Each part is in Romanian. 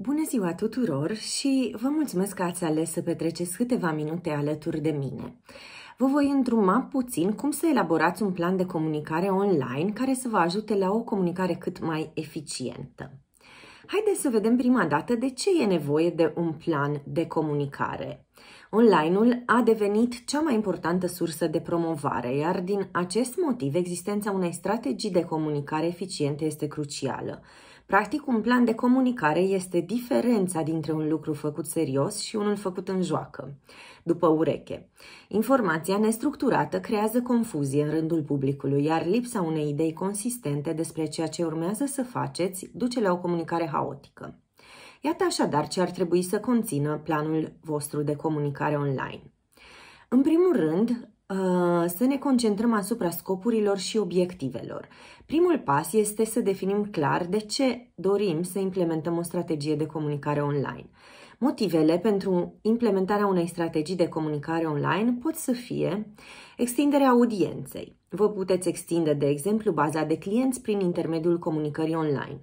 Bună ziua tuturor și vă mulțumesc că ați ales să petreceți câteva minute alături de mine. Vă voi îndruma puțin cum să elaborați un plan de comunicare online care să vă ajute la o comunicare cât mai eficientă. Haideți să vedem prima dată de ce e nevoie de un plan de comunicare. Online-ul a devenit cea mai importantă sursă de promovare, iar din acest motiv existența unei strategii de comunicare eficiente este crucială. Practic, un plan de comunicare este diferența dintre un lucru făcut serios și unul făcut în joacă, după ureche. Informația nestructurată creează confuzie în rândul publicului, iar lipsa unei idei consistente despre ceea ce urmează să faceți duce la o comunicare haotică. Iată așadar ce ar trebui să conțină planul vostru de comunicare online. În primul rând, Uh, să ne concentrăm asupra scopurilor și obiectivelor. Primul pas este să definim clar de ce dorim să implementăm o strategie de comunicare online. Motivele pentru implementarea unei strategii de comunicare online pot să fie extinderea audienței. Vă puteți extinde, de exemplu, baza de clienți prin intermediul comunicării online.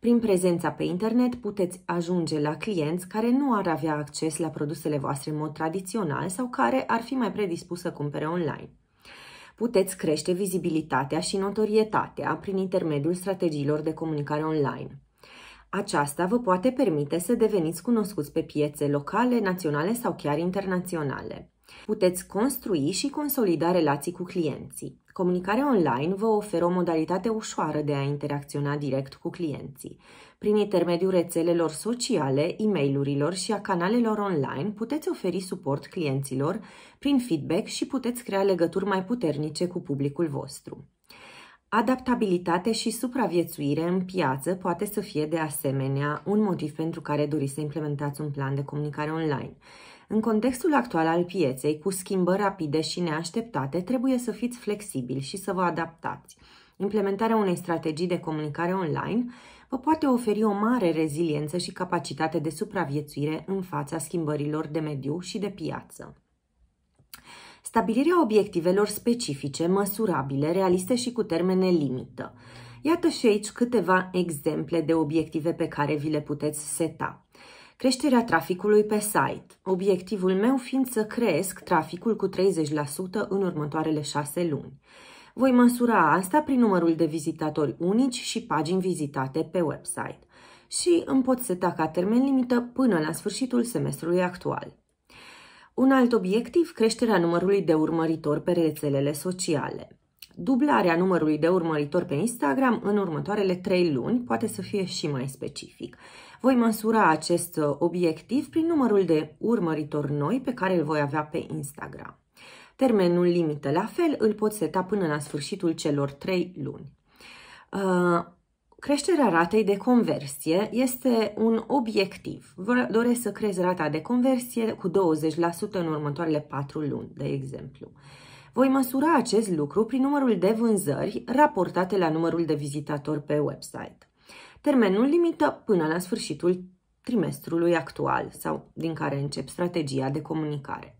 Prin prezența pe internet puteți ajunge la clienți care nu ar avea acces la produsele voastre în mod tradițional sau care ar fi mai predispus să cumpere online puteți crește vizibilitatea și notorietatea prin intermediul strategiilor de comunicare online. Aceasta vă poate permite să deveniți cunoscuți pe piețe locale, naționale sau chiar internaționale. Puteți construi și consolida relații cu clienții. Comunicarea online vă oferă o modalitate ușoară de a interacționa direct cu clienții. Prin intermediul rețelelor sociale, e mail și a canalelor online, puteți oferi suport clienților prin feedback și puteți crea legături mai puternice cu publicul vostru. Adaptabilitate și supraviețuire în piață poate să fie de asemenea un motiv pentru care doriți să implementați un plan de comunicare online. În contextul actual al pieței, cu schimbări rapide și neașteptate, trebuie să fiți flexibili și să vă adaptați. Implementarea unei strategii de comunicare online vă poate oferi o mare reziliență și capacitate de supraviețuire în fața schimbărilor de mediu și de piață. Stabilirea obiectivelor specifice, măsurabile, realiste și cu termene limită. Iată și aici câteva exemple de obiective pe care vi le puteți seta. Creșterea traficului pe site. Obiectivul meu fiind să cresc traficul cu 30% în următoarele 6 luni. Voi măsura asta prin numărul de vizitatori unici și pagini vizitate pe website. Și îmi pot seta ca termen limită până la sfârșitul semestrului actual. Un alt obiectiv, creșterea numărului de urmăritori pe rețelele sociale. Dublarea numărului de urmăritori pe Instagram în următoarele 3 luni poate să fie și mai specific. Voi măsura acest uh, obiectiv prin numărul de urmăritori noi pe care îl voi avea pe Instagram. Termenul limită, la fel, îl pot seta până la sfârșitul celor 3 luni. Uh, Creșterea ratei de conversie este un obiectiv. doresc să crezi rata de conversie cu 20% în următoarele 4 luni, de exemplu. Voi măsura acest lucru prin numărul de vânzări raportate la numărul de vizitatori pe website. Termenul limită până la sfârșitul trimestrului actual sau din care încep strategia de comunicare.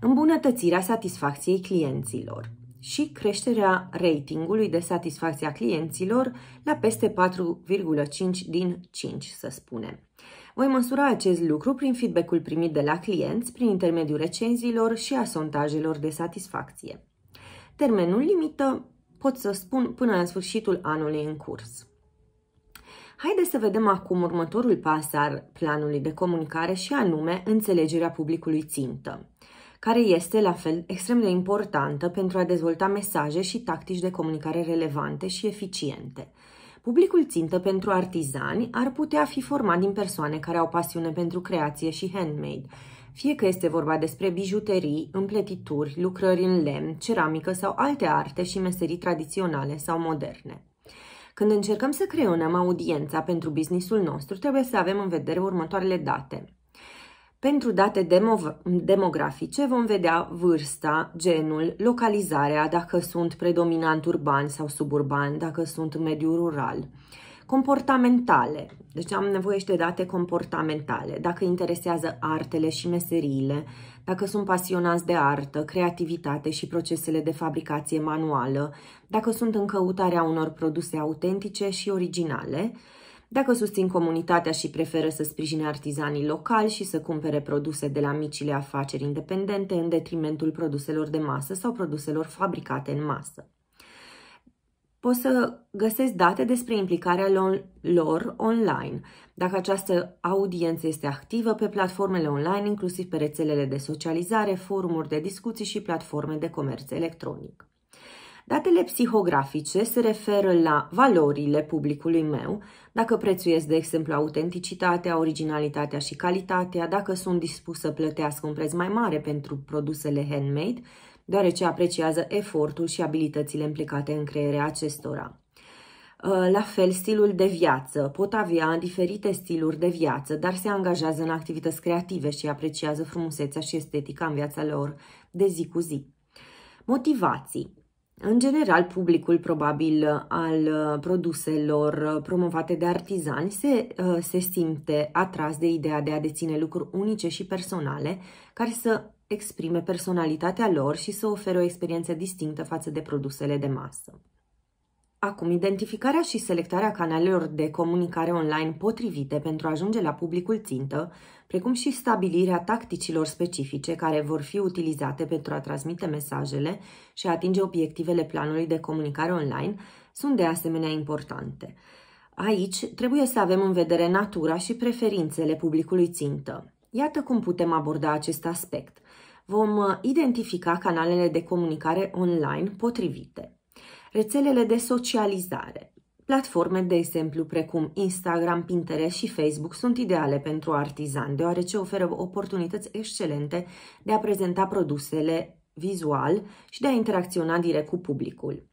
Îmbunătățirea satisfacției clienților și creșterea ratingului de satisfacție a clienților la peste 4,5 din 5, să spunem. Voi măsura acest lucru prin feedback-ul primit de la clienți, prin intermediul recenziilor și a sondajelor de satisfacție. Termenul limită pot să spun până la sfârșitul anului în curs. Haideți să vedem acum următorul pas al planului de comunicare și anume înțelegerea publicului țintă care este, la fel, extrem de importantă pentru a dezvolta mesaje și tactici de comunicare relevante și eficiente. Publicul țintă pentru artizani ar putea fi format din persoane care au pasiune pentru creație și handmade, fie că este vorba despre bijuterii, împletituri, lucrări în lemn, ceramică sau alte arte și meserii tradiționale sau moderne. Când încercăm să creionăm audiența pentru businessul nostru, trebuie să avem în vedere următoarele date. Pentru date demo- demografice vom vedea vârsta, genul, localizarea, dacă sunt predominant urban sau suburban, dacă sunt mediu rural. Comportamentale, deci am nevoie și de date comportamentale, dacă interesează artele și meseriile, dacă sunt pasionați de artă, creativitate și procesele de fabricație manuală, dacă sunt în căutarea unor produse autentice și originale, dacă susțin comunitatea și preferă să sprijine artizanii locali și să cumpere produse de la micile afaceri independente în detrimentul produselor de masă sau produselor fabricate în masă. Poți să găsesc date despre implicarea lor online, dacă această audiență este activă pe platformele online, inclusiv pe rețelele de socializare, forumuri de discuții și platforme de comerț electronic. Datele psihografice se referă la valorile publicului meu, dacă prețuiesc, de exemplu, autenticitatea, originalitatea și calitatea, dacă sunt dispus să plătească un preț mai mare pentru produsele handmade, deoarece apreciază efortul și abilitățile implicate în crearea acestora. Ă, la fel, stilul de viață. Pot avea diferite stiluri de viață, dar se angajează în activități creative și apreciază frumusețea și estetica în viața lor de zi cu zi. Motivații în general, publicul probabil al uh, produselor uh, promovate de artizani se, uh, se simte atras de ideea de a deține lucruri unice și personale care să exprime personalitatea lor și să ofere o experiență distinctă față de produsele de masă. Acum, identificarea și selectarea canalelor de comunicare online potrivite pentru a ajunge la publicul țintă, precum și stabilirea tacticilor specifice care vor fi utilizate pentru a transmite mesajele și a atinge obiectivele planului de comunicare online, sunt de asemenea importante. Aici trebuie să avem în vedere natura și preferințele publicului țintă. Iată cum putem aborda acest aspect. Vom uh, identifica canalele de comunicare online potrivite rețelele de socializare. Platforme, de exemplu, precum Instagram, Pinterest și Facebook sunt ideale pentru artizani, deoarece oferă oportunități excelente de a prezenta produsele vizual și de a interacționa direct cu publicul.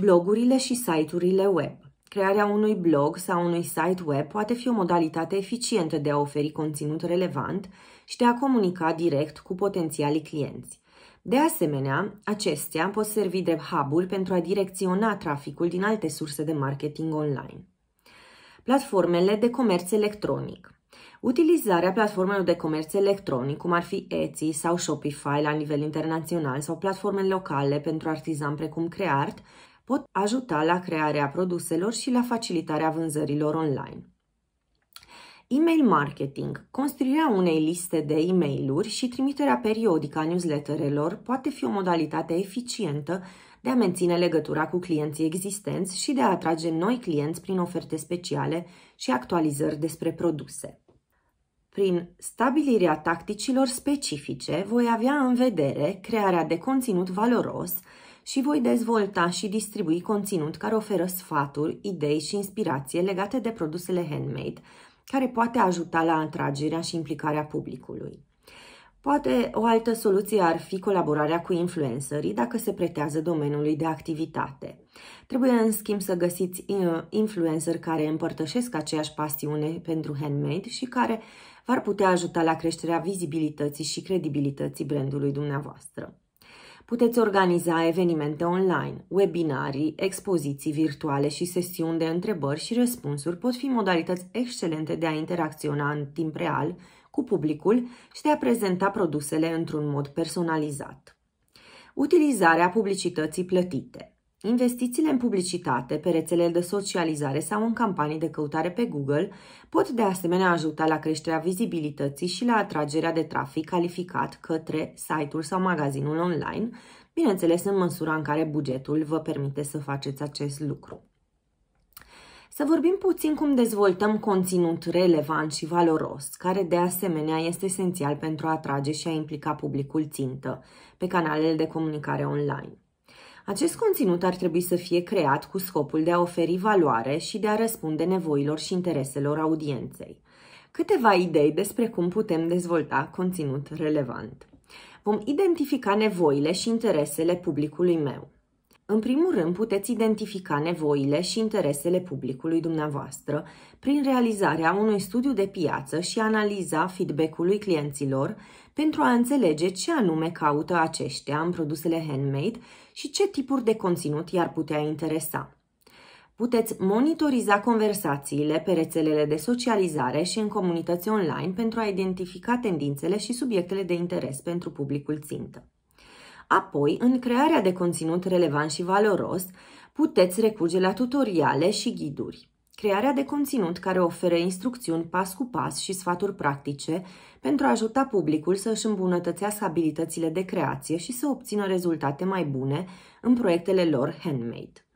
Blogurile și site-urile web. Crearea unui blog sau unui site web poate fi o modalitate eficientă de a oferi conținut relevant și de a comunica direct cu potențialii clienți. De asemenea, acestea pot servi drept hub pentru a direcționa traficul din alte surse de marketing online. Platformele de comerț electronic – Utilizarea platformelor de comerț electronic, cum ar fi Etsy sau Shopify la nivel internațional sau platforme locale pentru artizan precum Creart, pot ajuta la crearea produselor și la facilitarea vânzărilor online. Email marketing. Construirea unei liste de e mail și trimiterea periodică a newsletterelor poate fi o modalitate eficientă de a menține legătura cu clienții existenți și de a atrage noi clienți prin oferte speciale și actualizări despre produse. Prin stabilirea tacticilor specifice, voi avea în vedere crearea de conținut valoros și voi dezvolta și distribui conținut care oferă sfaturi, idei și inspirație legate de produsele handmade, care poate ajuta la atragerea și implicarea publicului. Poate o altă soluție ar fi colaborarea cu influencerii dacă se pretează domeniului de activitate. Trebuie în schimb să găsiți uh, influencer care împărtășesc aceeași pasiune pentru handmade și care v-ar putea ajuta la creșterea vizibilității și credibilității brandului dumneavoastră. Puteți organiza evenimente online, webinarii, expoziții virtuale și sesiuni de întrebări și răspunsuri pot fi modalități excelente de a interacționa în timp real cu publicul și de a prezenta produsele într-un mod personalizat. Utilizarea publicității plătite Investițiile în publicitate, pe rețelele de socializare sau în campanii de căutare pe Google pot de asemenea ajuta la creșterea vizibilității și la atragerea de trafic calificat către site-ul sau magazinul online, bineînțeles în măsura în care bugetul vă permite să faceți acest lucru. Să vorbim puțin cum dezvoltăm conținut relevant și valoros, care de asemenea este esențial pentru a atrage și a implica publicul țintă pe canalele de comunicare online. Acest conținut ar trebui să fie creat cu scopul de a oferi valoare și de a răspunde nevoilor și intereselor audienței. Câteva idei despre cum putem dezvolta conținut relevant. Vom identifica nevoile și interesele publicului meu. În primul rând, puteți identifica nevoile și interesele publicului dumneavoastră prin realizarea unui studiu de piață și analiza feedback-ului clienților pentru a înțelege ce anume caută aceștia în produsele handmade și ce tipuri de conținut i-ar putea interesa. Puteți monitoriza conversațiile pe rețelele de socializare și în comunități online pentru a identifica tendințele și subiectele de interes pentru publicul țintă. Apoi, în crearea de conținut relevant și valoros, puteți recurge la tutoriale și ghiduri. Crearea de conținut care oferă instrucțiuni pas cu pas și sfaturi practice pentru a ajuta publicul să își îmbunătățească abilitățile de creație și să obțină rezultate mai bune în proiectele lor handmade.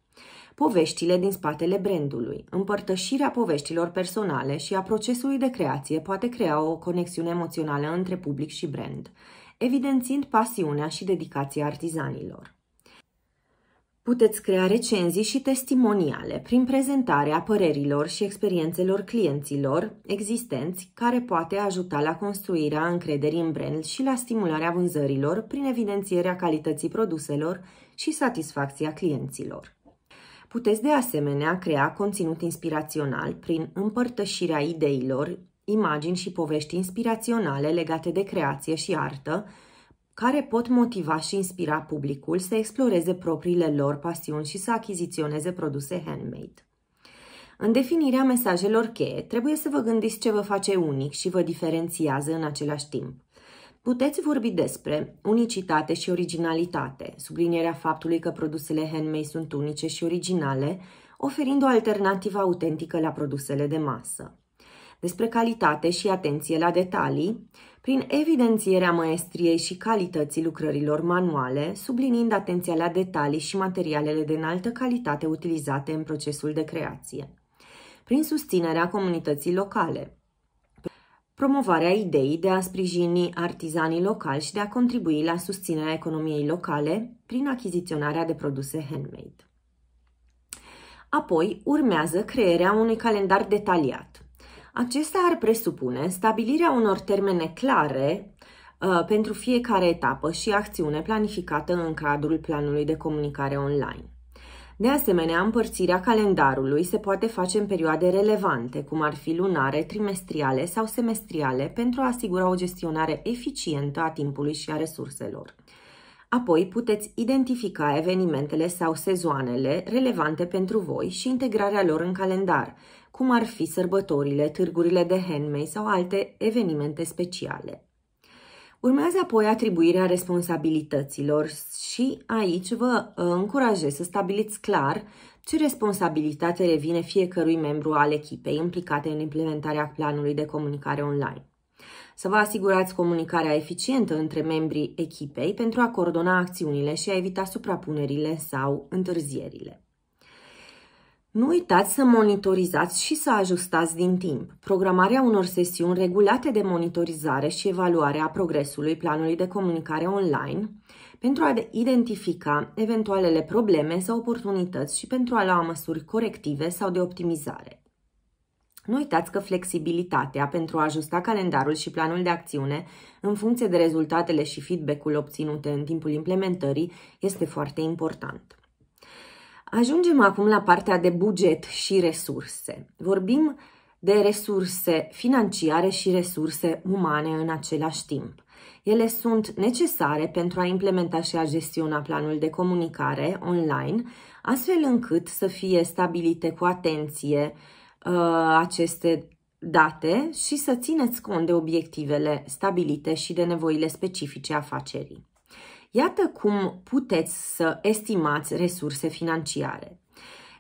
Poveștile din spatele brandului. Împărtășirea poveștilor personale și a procesului de creație poate crea o conexiune emoțională între public și brand, evidențiind pasiunea și dedicația artizanilor. Puteți crea recenzii și testimoniale prin prezentarea părerilor și experiențelor clienților existenți, care poate ajuta la construirea încrederii în brand și la stimularea vânzărilor prin evidențierea calității produselor și satisfacția clienților. Puteți de asemenea crea conținut inspirațional prin împărtășirea ideilor, imagini și povești inspiraționale legate de creație și artă, care pot motiva și inspira publicul să exploreze propriile lor pasiuni și să achiziționeze produse handmade. În definirea mesajelor cheie, trebuie să vă gândiți ce vă face unic și vă diferențiază în același timp. Puteți vorbi despre unicitate și originalitate, sublinierea faptului că produsele handmade sunt unice și originale, oferind o alternativă autentică la produsele de masă. Despre calitate și atenție la detalii, prin evidențierea maestriei și calității lucrărilor manuale, sublinind atenția la detalii și materialele de înaltă calitate utilizate în procesul de creație, prin susținerea comunității locale, promovarea ideii de a sprijini artizanii locali și de a contribui la susținerea economiei locale prin achiziționarea de produse handmade. Apoi urmează crearea unui calendar detaliat, acesta ar presupune stabilirea unor termene clare uh, pentru fiecare etapă și acțiune planificată în cadrul planului de comunicare online. De asemenea, împărțirea calendarului se poate face în perioade relevante, cum ar fi lunare, trimestriale sau semestriale, pentru a asigura o gestionare eficientă a timpului și a resurselor. Apoi puteți identifica evenimentele sau sezoanele relevante pentru voi și integrarea lor în calendar, cum ar fi sărbătorile, târgurile de handmade sau alte evenimente speciale. Urmează apoi atribuirea responsabilităților și aici vă uh, încurajez să stabiliți clar ce responsabilitate revine fiecărui membru al echipei implicate în implementarea planului de comunicare online să vă asigurați comunicarea eficientă între membrii echipei pentru a coordona acțiunile și a evita suprapunerile sau întârzierile. Nu uitați să monitorizați și să ajustați din timp. Programarea unor sesiuni regulate de monitorizare și evaluare a progresului planului de comunicare online pentru a identifica eventualele probleme sau oportunități și pentru a lua măsuri corective sau de optimizare. Nu uitați că flexibilitatea pentru a ajusta calendarul și planul de acțiune în funcție de rezultatele și feedback-ul obținute în timpul implementării este foarte important. Ajungem acum la partea de buget și resurse. Vorbim de resurse financiare și resurse umane în același timp. Ele sunt necesare pentru a implementa și a gestiona planul de comunicare online, astfel încât să fie stabilite cu atenție Uh, aceste date și să țineți cont de obiectivele stabilite și de nevoile specifice afacerii. Iată cum puteți să estimați resurse financiare.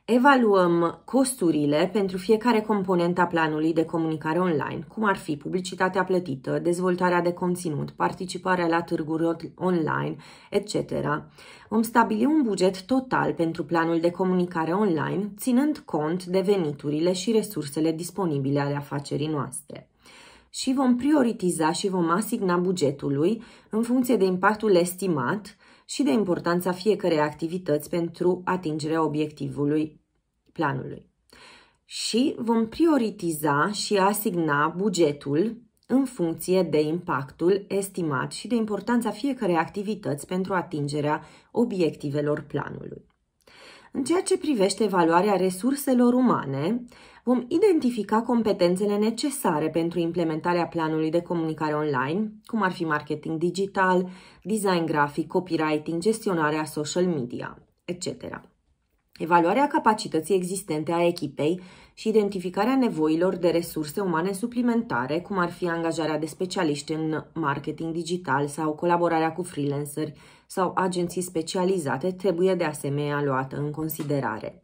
Evaluăm costurile pentru fiecare componentă a planului de comunicare online, cum ar fi publicitatea plătită, dezvoltarea de conținut, participarea la târguri online, etc. Vom stabili un buget total pentru planul de comunicare online, ținând cont de veniturile și resursele disponibile ale afacerii noastre și vom prioritiza și vom asigna bugetului în funcție de impactul estimat și de importanța fiecărei activități pentru atingerea obiectivului planului. Și vom prioritiza și asigna bugetul în funcție de impactul estimat și de importanța fiecarei activități pentru atingerea obiectivelor planului. În ceea ce privește evaluarea resurselor umane, vom identifica competențele necesare pentru implementarea planului de comunicare online, cum ar fi marketing digital, design grafic, copywriting, gestionarea social media, etc. Evaluarea capacității existente a echipei și identificarea nevoilor de resurse umane suplimentare, cum ar fi angajarea de specialiști în marketing digital sau colaborarea cu freelanceri sau agenții specializate, trebuie de asemenea luată în considerare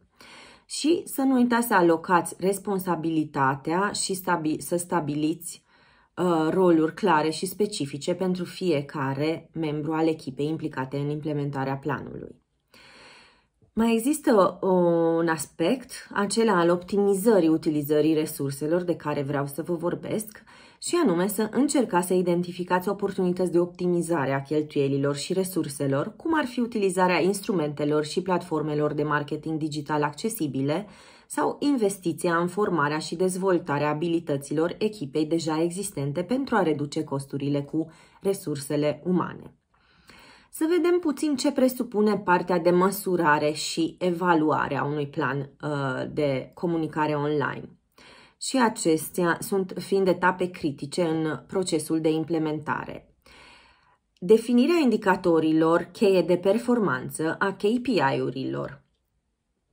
și să nu uitați să alocați responsabilitatea și stabi- să stabiliți uh, roluri clare și specifice pentru fiecare membru al echipei implicate în implementarea planului. Mai există uh, un aspect, acela al optimizării utilizării resurselor de care vreau să vă vorbesc și anume să încercați să identificați oportunități de optimizare a cheltuielilor și resurselor, cum ar fi utilizarea instrumentelor și platformelor de marketing digital accesibile sau investiția în formarea și dezvoltarea abilităților echipei deja existente pentru a reduce costurile cu resursele umane. Să vedem puțin ce presupune partea de măsurare și evaluare a unui plan uh, de comunicare online și acestea sunt fiind etape critice în procesul de implementare. Definirea indicatorilor cheie de performanță a KPI-urilor.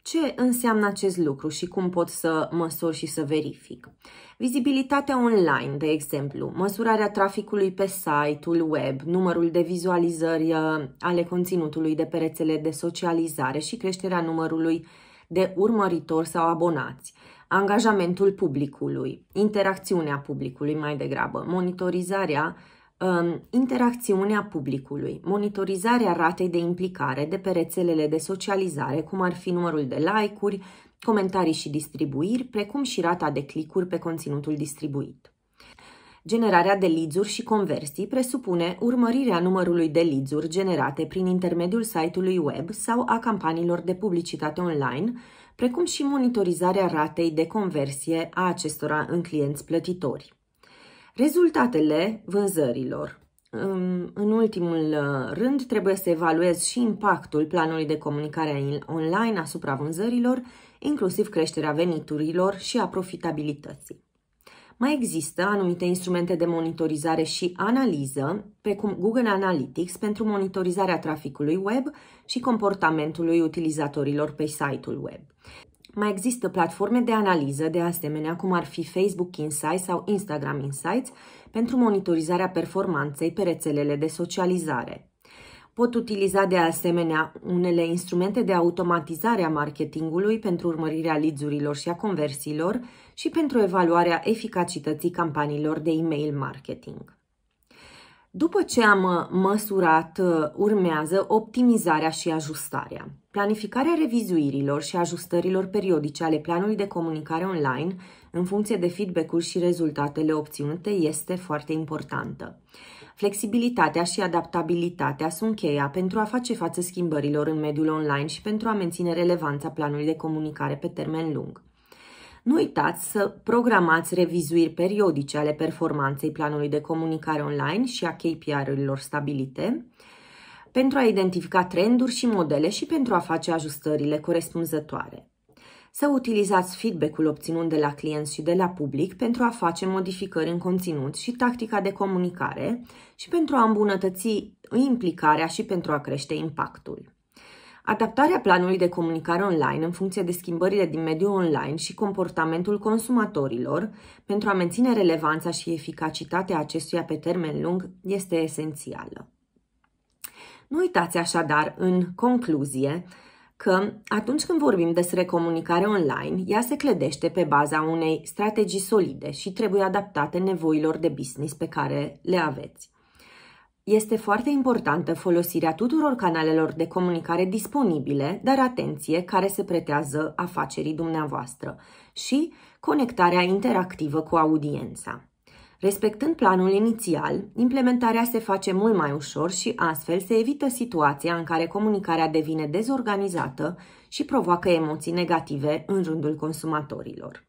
Ce înseamnă acest lucru și cum pot să măsor și să verific? Vizibilitatea online, de exemplu, măsurarea traficului pe site-ul web, numărul de vizualizări uh, ale conținutului de pe rețele de socializare și creșterea numărului de urmăritori sau abonați angajamentul publicului, interacțiunea publicului mai degrabă, monitorizarea um, interacțiunea publicului, monitorizarea ratei de implicare de pe rețelele de socializare, cum ar fi numărul de like-uri, comentarii și distribuiri, precum și rata de clicuri pe conținutul distribuit. Generarea de leads-uri și conversii presupune urmărirea numărului de leads-uri generate prin intermediul site-ului web sau a campaniilor de publicitate online, precum și monitorizarea ratei de conversie a acestora în clienți plătitori. Rezultatele vânzărilor. În ultimul uh, rând, trebuie să evaluezi și impactul planului de comunicare online asupra vânzărilor, inclusiv creșterea veniturilor și a profitabilității. Mai există anumite instrumente de monitorizare și analiză, precum Google Analytics pentru monitorizarea traficului web și comportamentului utilizatorilor pe site-ul web. Mai există platforme de analiză, de asemenea, cum ar fi Facebook Insights sau Instagram Insights, pentru monitorizarea performanței pe rețelele de socializare. Pot utiliza de asemenea unele instrumente de automatizare a marketingului pentru urmărirea leads și a conversiilor și pentru evaluarea eficacității campaniilor de email marketing. După ce am uh, măsurat, uh, urmează optimizarea și ajustarea. Planificarea revizuirilor și ajustărilor periodice ale planului de comunicare online în funcție de feedback-ul și rezultatele obținute este foarte importantă. Flexibilitatea și adaptabilitatea sunt cheia pentru a face față schimbărilor în mediul online și pentru a menține relevanța planului de comunicare pe termen lung. Nu uitați să programați revizuiri periodice ale performanței planului de comunicare online și a KPI-urilor stabilite pentru a identifica trenduri și modele și pentru a face ajustările corespunzătoare. Să utilizați feedback-ul obținut de la clienți și de la public pentru a face modificări în conținut și tactica de comunicare și pentru a îmbunătăți implicarea și pentru a crește impactul. Adaptarea planului de comunicare online în funcție de schimbările din mediul online și comportamentul consumatorilor pentru a menține relevanța și eficacitatea acestuia pe termen lung este esențială. Nu uitați așadar, în concluzie, că atunci când vorbim despre comunicare online, ea se clădește pe baza unei strategii solide și trebuie adaptate nevoilor de business pe care le aveți. Este foarte importantă folosirea tuturor canalelor de comunicare disponibile, dar atenție care se pretează afacerii dumneavoastră și conectarea interactivă cu audiența. Respectând planul inițial, implementarea se face mult mai ușor și astfel se evită situația în care comunicarea devine dezorganizată și provoacă emoții negative în rândul consumatorilor.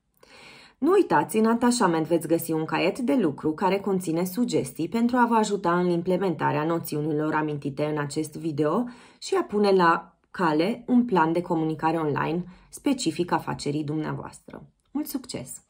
Nu uitați, în atașament veți găsi un caiet de lucru care conține sugestii pentru a vă ajuta în implementarea noțiunilor amintite în acest video și a pune la cale un plan de comunicare online specific afacerii dumneavoastră. Mult succes!